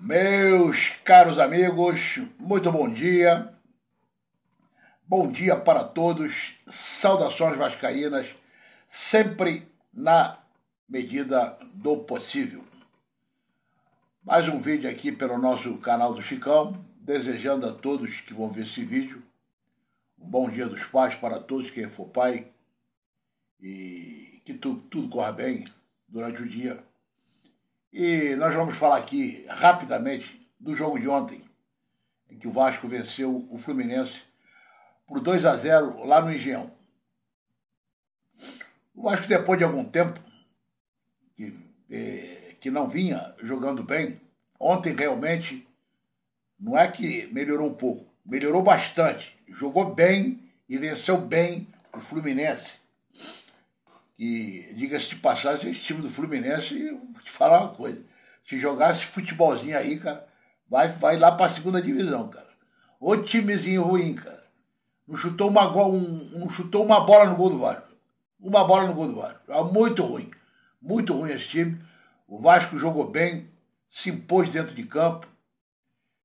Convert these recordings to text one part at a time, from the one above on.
Meus caros amigos, muito bom dia. Bom dia para todos. Saudações vascaínas, sempre na medida do possível. Mais um vídeo aqui pelo nosso canal do Chicão, desejando a todos que vão ver esse vídeo um bom dia dos pais para todos quem for pai e que tudo, tudo corra bem durante o dia e nós vamos falar aqui rapidamente do jogo de ontem, em que o Vasco venceu o Fluminense por 2 a 0 lá no Engenhão. O Vasco, depois de algum tempo, que, eh, que não vinha jogando bem, ontem realmente não é que melhorou um pouco, melhorou bastante. Jogou bem e venceu bem o Fluminense que, diga-se de passagem, esse time do Fluminense, vou te falar uma coisa. Se jogasse futebolzinho aí, cara, vai, vai lá pra segunda divisão, cara. Ô timezinho ruim, cara. Não chutou uma, gol, um, chutou uma bola no gol do Vasco. Uma bola no gol do Vasco. É muito ruim. Muito ruim esse time. O Vasco jogou bem, se impôs dentro de campo,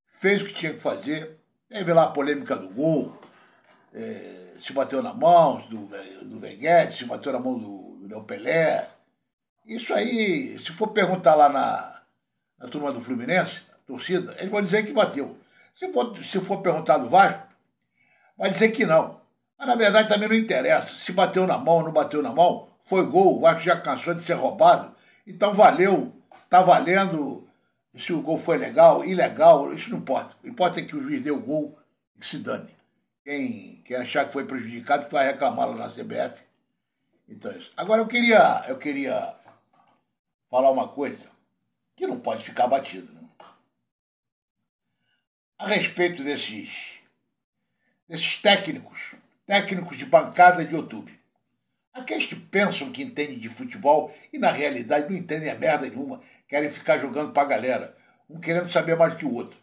fez o que tinha que fazer. Teve lá a polêmica do gol, é, se bateu na mão do, eh, do Veguete, se bateu na mão do meu Pelé. Isso aí, se for perguntar lá na, na turma do Fluminense, a torcida, eles vão dizer que bateu. Se for, se for perguntar do Vasco, vai dizer que não. Mas na verdade também não interessa. Se bateu na mão ou não bateu na mão, foi gol. O Vasco já cansou de ser roubado. Então valeu, tá valendo. Se o gol foi legal, ilegal, isso não importa. O importa é que o juiz deu o gol e se dane. Quem, quem achar que foi prejudicado, que vai reclamar lá na CBF. Então, é agora eu queria, eu queria falar uma coisa que não pode ficar batido. Né? A respeito desses, desses técnicos, técnicos de bancada de YouTube. Aqueles que pensam que entendem de futebol e na realidade não entendem a merda nenhuma, querem ficar jogando pra galera, um querendo saber mais que o outro.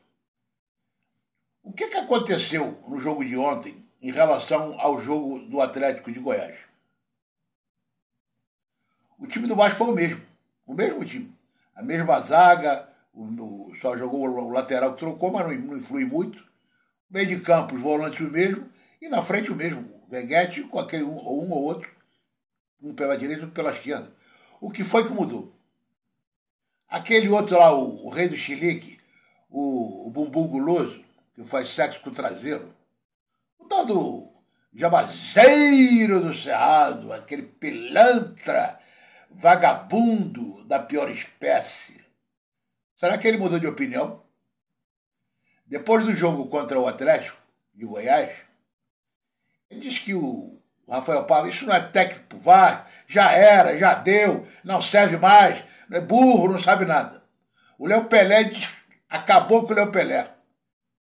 O que, que aconteceu no jogo de ontem em relação ao jogo do Atlético de Goiás? o time do Vasco foi o mesmo. O mesmo time. A mesma zaga, o, o, só jogou o lateral que trocou, mas não, não influi muito. Meio de campo, os volantes o mesmo. E na frente o mesmo. Veguete com aquele um, ou um ou outro. Um pela direita, outro pela esquerda. O que foi que mudou? Aquele outro lá, o, o rei do Chilique, o, o bumbum guloso, que faz sexo com o traseiro. O tal do jabazeiro do Cerrado, aquele pilantra vagabundo da pior espécie. Será que ele mudou de opinião? Depois do jogo contra o Atlético de Goiás, ele diz que o Rafael Paulo, isso não é técnico pro VAR, já era, já deu, não serve mais, é burro, não sabe nada. O Léo Pelé diz, acabou com o Léo Pelé.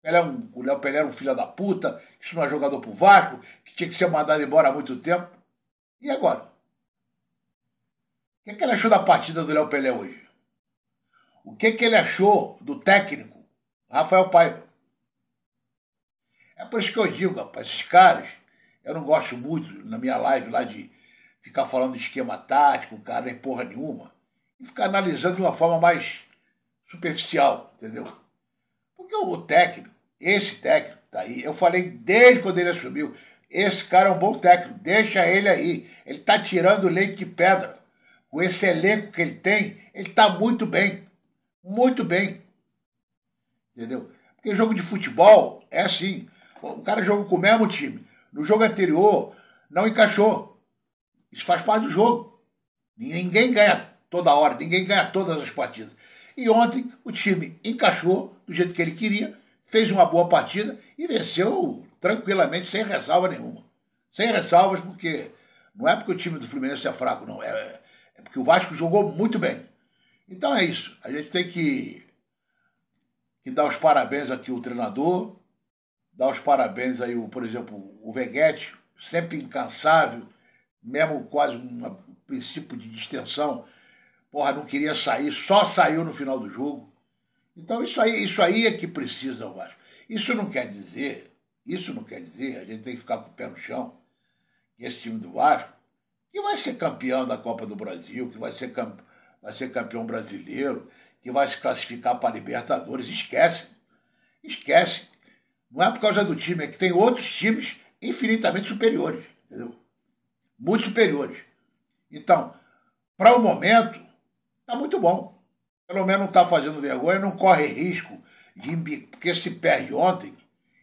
Ele é um, o Léo Pelé era um filho da puta, isso não é jogador pro Vasco, que tinha que ser mandado embora há muito tempo. E agora? O que, é que ele achou da partida do Léo Pelé hoje? O que, é que ele achou do técnico Rafael Paiva? É por isso que eu digo, rapaz, esses caras, eu não gosto muito na minha live lá de ficar falando de esquema tático, cara, nem porra nenhuma, e ficar analisando de uma forma mais superficial, entendeu? Porque o técnico, esse técnico, tá aí, eu falei desde quando ele assumiu, esse cara é um bom técnico, deixa ele aí, ele tá tirando leite de pedra com esse elenco que ele tem, ele está muito bem. Muito bem. Entendeu? Porque jogo de futebol é assim. O cara jogou com o mesmo time. No jogo anterior, não encaixou. Isso faz parte do jogo. Ninguém ganha toda hora, ninguém ganha todas as partidas. E ontem o time encaixou do jeito que ele queria, fez uma boa partida e venceu tranquilamente, sem ressalva nenhuma. Sem ressalvas, porque não é porque o time do Fluminense é fraco, não. É, é porque o Vasco jogou muito bem. Então é isso. A gente tem que, que dar os parabéns aqui ao treinador, dar os parabéns aí, por exemplo, o Veguete, sempre incansável, mesmo quase um princípio de distensão. Porra, não queria sair, só saiu no final do jogo. Então isso aí, isso aí é que precisa o Vasco. Isso não quer dizer, isso não quer dizer, a gente tem que ficar com o pé no chão, que esse time do Vasco que vai ser campeão da Copa do Brasil, que vai ser, campe... vai ser campeão brasileiro, que vai se classificar para a Libertadores. Esquece. Esquece. Não é por causa do time, é que tem outros times infinitamente superiores. Entendeu? Muito superiores. Então, para o momento, tá muito bom. Pelo menos não está fazendo vergonha, não corre risco de porque se perde ontem,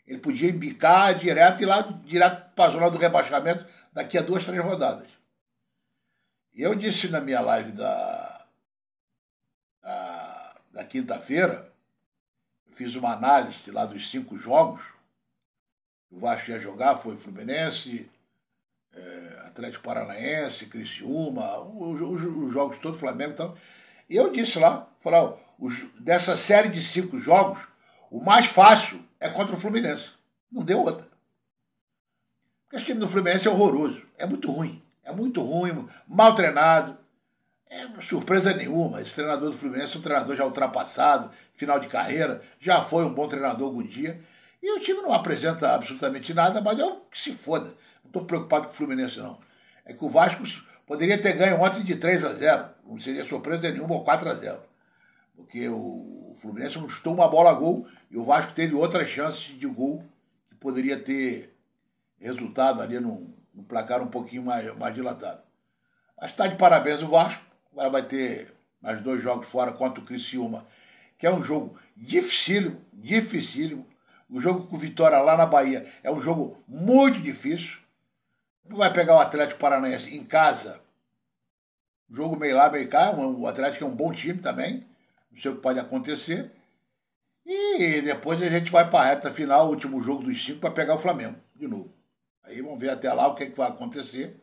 ele podia embicar direto e lá direto para a zona do rebaixamento daqui a duas, três rodadas. E eu disse na minha live da, da, da quinta-feira, fiz uma análise lá dos cinco jogos. O Vasco ia jogar, foi Fluminense, é, Atlético Paranaense, Criciúma, os, os, os jogos todos, Flamengo e tal. E eu disse lá, falou, os, dessa série de cinco jogos, o mais fácil é contra o Fluminense. Não deu outra. Porque esse time do Fluminense é horroroso, é muito ruim. É muito ruim, mal treinado. É surpresa nenhuma. Esse treinador do Fluminense é um treinador já ultrapassado, final de carreira, já foi um bom treinador algum dia. E o time não apresenta absolutamente nada, mas é o que se foda. Não estou preocupado com o Fluminense, não. É que o Vasco poderia ter ganho ontem de 3 a 0 Não seria surpresa nenhuma ou 4 a 0 Porque o Fluminense não chutou uma bola a gol e o Vasco teve outras chances de gol que poderia ter resultado ali num um placar um pouquinho mais, mais dilatado. Mas está de parabéns o Vasco. Agora vai ter mais dois jogos fora contra o Criciúma, que é um jogo dificílimo, dificílimo. O jogo com Vitória lá na Bahia é um jogo muito difícil. Vai pegar o Atlético Paranaense em casa. Jogo meio lá, meio cá. O Atlético é um bom time também. Não sei o que pode acontecer. E depois a gente vai para a reta final, último jogo dos cinco, para pegar o Flamengo de novo. Aí vamos ver até lá o que, é que vai acontecer.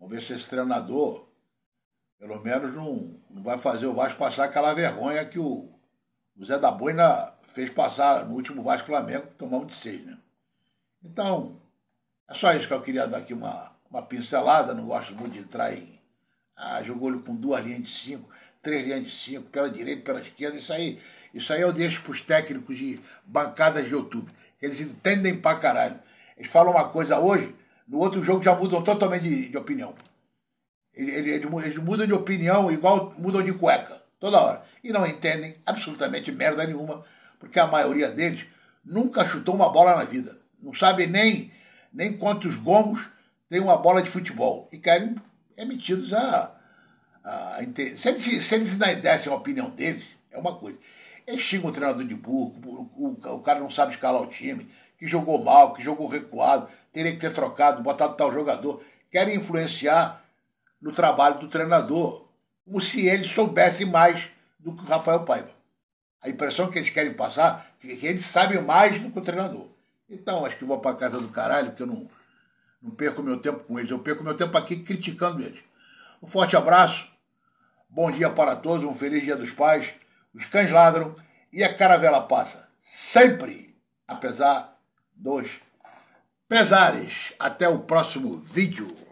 Vamos ver se esse treinador, pelo menos, não, não vai fazer o Vasco passar aquela vergonha que o, o Zé da Boina fez passar no último Vasco Flamengo, que tomamos de seis, né? Então, é só isso que eu queria dar aqui uma, uma pincelada. Não gosto muito de entrar em. Ah, jogou ele com duas linhas de cinco, três linhas de cinco, pela direita, pela esquerda. Isso aí, isso aí eu deixo para os técnicos de bancadas de YouTube. Eles entendem pra caralho. Eles falam uma coisa hoje, no outro jogo já mudam totalmente de, de opinião. Eles, eles, mudam de opinião igual mudam de cueca, toda hora. E não entendem absolutamente merda nenhuma, porque a maioria deles nunca chutou uma bola na vida. Não sabe nem, nem quantos gomos tem uma bola de futebol. E querem emitidos a. a, a se, eles, se eles dessem a opinião deles, é uma coisa. Eles xingam o treinador de burro, o, o, o cara não sabe escalar o time que jogou mal, que jogou recuado, teria que ter trocado, botado tal jogador. Querem influenciar no trabalho do treinador, como se ele soubesse mais do que o Rafael Paiva. A impressão que eles querem passar é que eles sabem mais do que o treinador. Então, acho que vou para casa do caralho, porque eu não, não perco meu tempo com eles. Eu perco meu tempo aqui criticando eles. Um forte abraço, bom dia para todos, um feliz dia dos pais. Os cães ladram e a caravela passa, sempre, apesar dois Pesares. Até o próximo vídeo.